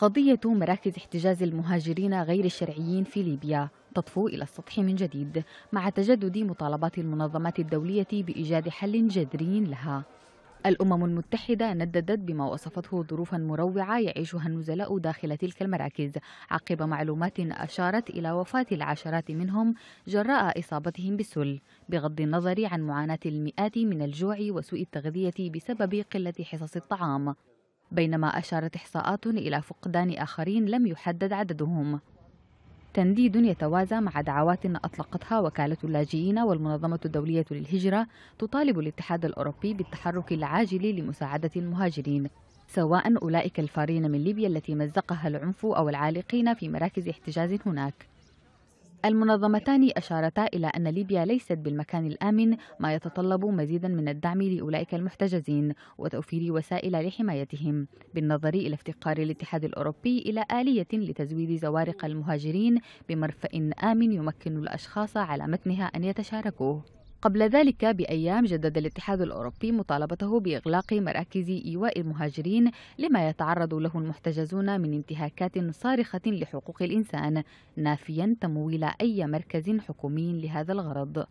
قضية مراكز احتجاز المهاجرين غير الشرعيين في ليبيا تطفو إلى السطح من جديد مع تجدد مطالبات المنظمات الدولية بإيجاد حل جذري لها الأمم المتحدة نددت بما وصفته ظروفا مروعة يعيشها النزلاء داخل تلك المراكز عقب معلومات أشارت إلى وفاة العشرات منهم جراء إصابتهم بالسل بغض النظر عن معاناة المئات من الجوع وسوء التغذية بسبب قلة حصص الطعام بينما أشارت إحصاءات إلى فقدان آخرين لم يحدد عددهم تنديد يتوازى مع دعوات أطلقتها وكالة اللاجئين والمنظمة الدولية للهجرة تطالب الاتحاد الأوروبي بالتحرك العاجل لمساعدة المهاجرين سواء أولئك الفارين من ليبيا التي مزقها العنف أو العالقين في مراكز احتجاز هناك المنظمتان أشارتا إلى أن ليبيا ليست بالمكان الآمن ما يتطلب مزيدا من الدعم لأولئك المحتجزين وتوفير وسائل لحمايتهم بالنظر إلى افتقار الاتحاد الأوروبي إلى آلية لتزويد زوارق المهاجرين بمرفأ آمن يمكن الأشخاص على متنها أن يتشاركوه قبل ذلك بأيام جدد الاتحاد الأوروبي مطالبته بإغلاق مراكز إيواء المهاجرين لما يتعرض له المحتجزون من انتهاكات صارخة لحقوق الإنسان نافيا تمويل أي مركز حكومي لهذا الغرض